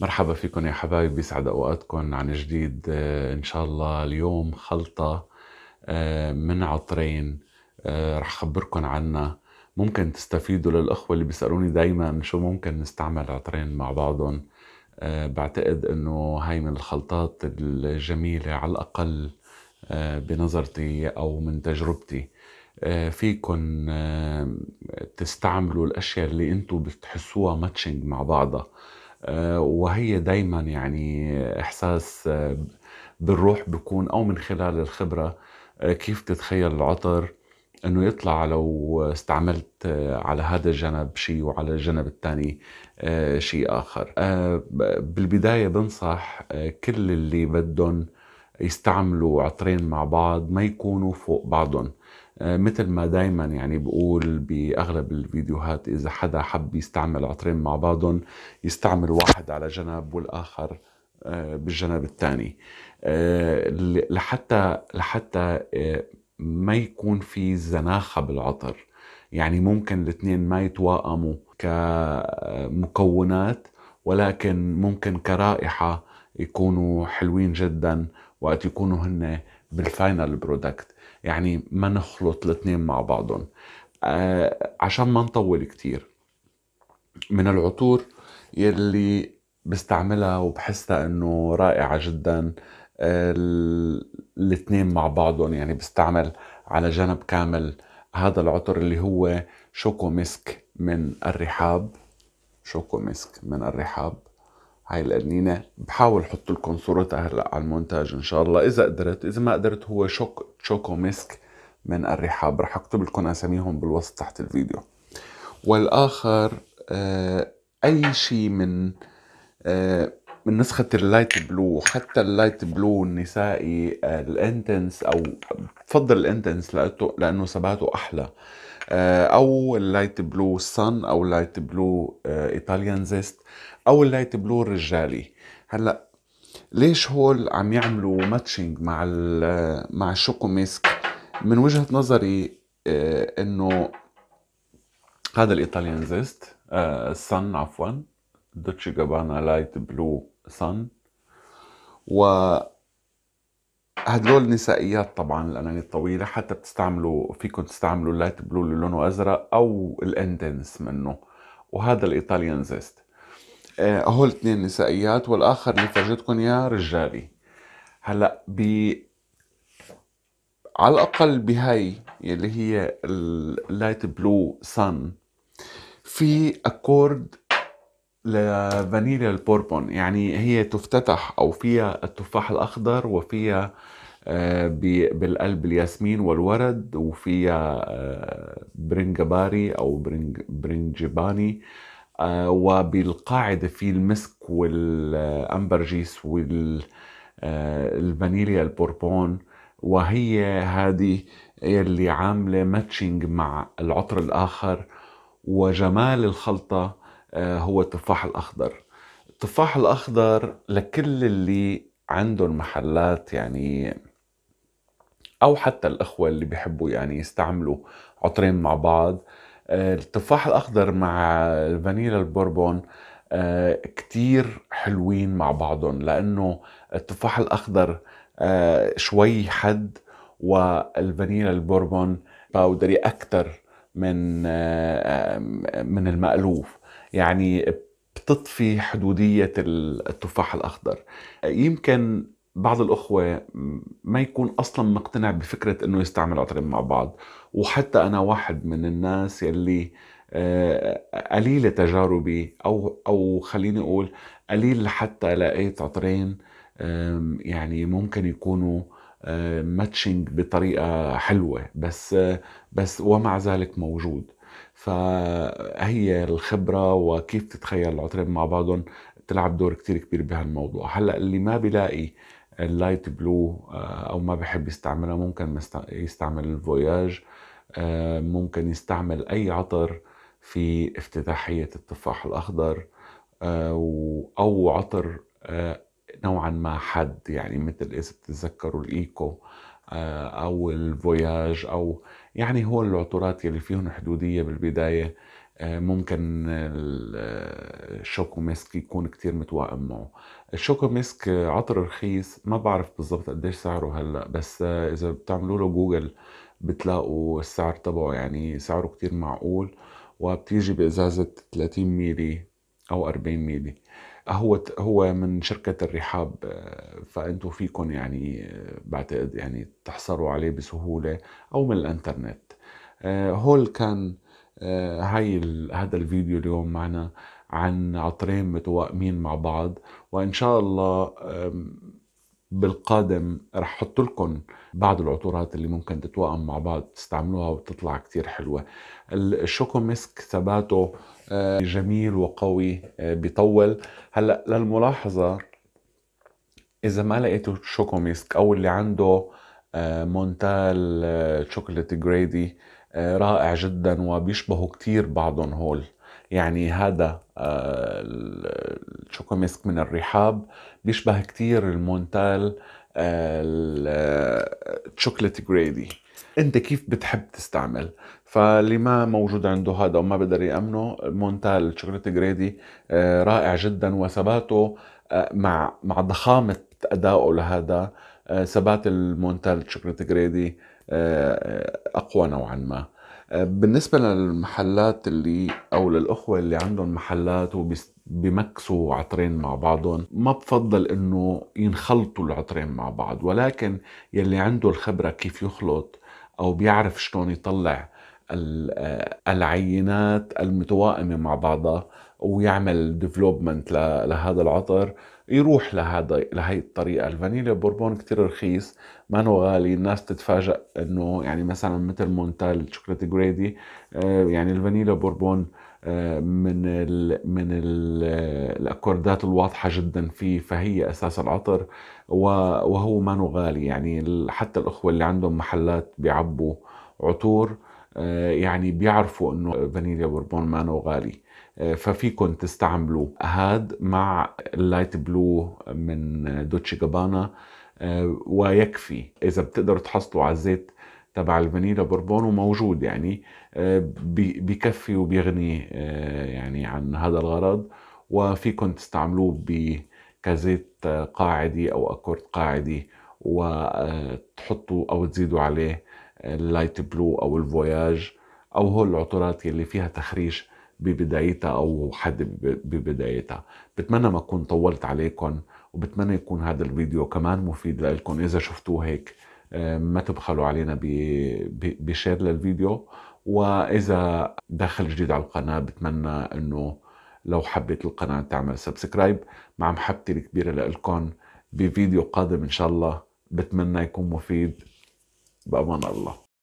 مرحبا فيكم يا حبايب بيسعد اوقاتكم عن جديد آه، ان شاء الله اليوم خلطه آه، من عطرين آه، رح خبركم عنها ممكن تستفيدوا للاخوه اللي بيسالوني دايما شو ممكن نستعمل عطرين مع بعضهم بعتقد انه هاي من الخلطات الجميله على الاقل بنظرتي او من تجربتي فيكن تستعملوا الاشياء اللي انتم بتحسوها ماتشنج مع بعضها آه، وهي دايما يعني إحساس آه، بالروح بكون أو من خلال الخبرة آه، كيف تتخيل العطر انه يطلع لو استعملت على هذا الجنب شيء وعلى الجنب الثاني شيء اخر بالبدايه بنصح كل اللي بدهم يستعملوا عطرين مع بعض ما يكونوا فوق بعضهم آه، مثل ما دايما يعني بقول باغلب الفيديوهات اذا حدا حب يستعمل عطرين مع بعضهم يستعمل واحد على جنب والاخر آه، بالجنب الثاني آه، لحتى لحتى ما يكون في زناخه بالعطر يعني ممكن الاثنين ما يتواءموا كمكونات ولكن ممكن كرائحه يكونوا حلوين جدا وقت يكونوا هن بالفاينل برودكت يعني ما نخلط الاثنين مع بعضهم آه عشان ما نطول كتير من العطور يلي بستعملها وبحسها انه رائعة جدا آه، الاثنين مع بعضهم يعني بستعمل على جنب كامل هذا العطر اللي هو شوكو مسك من الرحاب شوكو مسك من الرحاب هاي القرنينة بحاول حط لكم صورتها هلا على المونتاج ان شاء الله اذا قدرت اذا ما قدرت هو شوك تشوكو مسك من الرحاب رح اكتب لكم اساميهم بالوصف تحت الفيديو والاخر آه اي شيء من آه من نسخة اللايت بلو حتى اللايت بلو النسائي آه، الانتنس او بفضل الانتنس لانه ثباته احلى آه، او اللايت بلو سان او اللايت بلو آه، ايطاليان زيست او اللايت بلو الرجالي هلا ليش هول عم يعملوا ماتشنج مع آه، مع الشوكو ميسك من وجهه نظري انه هذا الايطاليان زيست سان عفوا دوتشي جابانا لايت بلو سان و هدول نسائيات طبعا الاناني الطويله حتى بتستعملوا فيكم تستعملوا اللايت بلو اللي لونه ازرق او الاندنس منه وهذا الايطاليان آه، زيست هول اثنين نسائيات والاخر اللي فرجتكم اياه رجالي هلا ب على الاقل بهاي اللي هي اللايت بلو سان في اكورد لفانيليا البوربون يعني هي تفتتح او فيها التفاح الاخضر وفيها آه، بالقلب الياسمين والورد وفيها آه، برنجباري او برنج برنجباني آه، وبالقاعدة في المسك والأمبرجيس والفانيليا البوربون وهي هذه اللي عاملة ماتشنج مع العطر الآخر وجمال الخلطة آه، هو التفاح الأخضر التفاح الأخضر لكل اللي عندهم محلات يعني أو حتى الأخوة اللي بيحبوا يعني يستعملوا عطرين مع بعض آه، التفاح الأخضر مع الفانيلا البوربون آه، كتير حلوين مع بعضهم لأنه التفاح الأخضر شوي حد والفانيلا البوربون باودري أكتر من من المألوف يعني بتطفي حدودية التفاح الأخضر يمكن بعض الأخوة ما يكون أصلا مقتنع بفكرة أنه يستعمل عطرين مع بعض وحتى أنا واحد من الناس يلي آه، قليلة تجاربي أو, أو خليني أقول قليل حتى لقيت عطرين يعني ممكن يكونوا ماتشنج آه، بطريقة حلوة بس آه، بس ومع ذلك موجود فهي الخبرة وكيف تتخيل العطرين مع بعضهم تلعب دور كتير كبير بهالموضوع هلا اللي ما بيلاقي اللايت بلو آه، او ما بحب يستعملها ممكن يستعمل الفوياج آه، ممكن يستعمل اي عطر في افتتاحية التفاح الاخضر آه، او عطر نوعا ما حد يعني مثل اذا بتتذكروا الايكو آه، او الفوياج او يعني هو العطورات اللي فيهم حدوديه بالبدايه آه، ممكن آه، الشوكو ميسك يكون كتير متوائم معه الشوكو ميسك عطر رخيص ما بعرف بالضبط قديش سعره هلا بس اذا بتعملوا له جوجل بتلاقوا السعر تبعه يعني سعره كتير معقول وبتيجي بإزازة 30 ميلي أو 40 ميلي هو هو من شركه الرحاب آه، فانتم فيكم يعني آه، بعتقد يعني تحصلوا عليه بسهوله او من الانترنت آه، هول كان هاي هذا الفيديو اليوم معنا عن عطرين متوائمين مع بعض وان شاء الله بالقادم رح احط لكم بعض العطورات اللي ممكن تتوائم مع بعض تستعملوها وتطلع كتير حلوة الشوكو مسك ثباته آه، جميل وقوي آه، بيطول هلا للملاحظه اذا ما لقيتوا شوكوميسك او اللي عنده آه، مونتال شوكولات جريدي رائع جدا وبيشبهوا كتير بعضهم هول يعني هذا الشوكوميسك من الرحاب بيشبه كتير المونتال الشوكولات جريدي انت كيف بتحب تستعمل فاللي ما موجود عنده هذا وما بقدر يامنه مونتال تشوكليت جريدي آه، رائع جدا وثباته آه، مع مع ضخامه ادائه لهذا آه، ثبات المونتال تشوكليت جريدي اقوى نوعا ما بالنسبة للمحلات اللي أو للأخوة اللي عندهم محلات وبمكسوا عطرين مع بعضهم ما بفضل إنه ينخلطوا العطرين مع بعض ولكن يلي عنده الخبرة كيف يخلط أو بيعرف شلون يطلع آه، العينات المتوائمه مع بعضها ويعمل ديفلوبمنت لهذا العطر يروح لهذا لهي الطريقه الفانيليا بوربون كتير رخيص ما هو غالي الناس تتفاجئ انه يعني مثلا مثل مونتال شوكولاتي جريدي آه، يعني الفانيليا بوربون آه، من الـ من الـ الاكوردات الواضحه جدا فيه فهي اساس العطر وهو ما غالي يعني حتى الاخوه اللي عندهم محلات بيعبوا عطور آه، يعني بيعرفوا انه فانيليا بوربون مانو غالي آه، ففيكم تستعملوا هاد مع اللايت بلو من دوتشي جابانا آه، ويكفي اذا بتقدروا تحصلوا على الزيت تبع الفانيلا بوربون وموجود يعني بكفي وبيغني يعني عن هذا الغرض وفيكم تستعملوه كزيت قاعدي او اكورد قاعدي وتحطوا او تزيدوا عليه اللايت بلو او الفوياج او هول العطورات يلي فيها تخريش ببدايتها او حد ببدايتها بتمنى ما اكون طولت عليكم وبتمنى يكون هذا الفيديو كمان مفيد لكم اذا شفتوه هيك آه، ما تبخلوا علينا بشير للفيديو واذا دخل جديد على القناه بتمنى انه لو حبيت القناه تعمل سبسكرايب مع محبتي الكبيره لكم بفيديو قادم ان شاء الله بتمنى يكون مفيد بأمان الله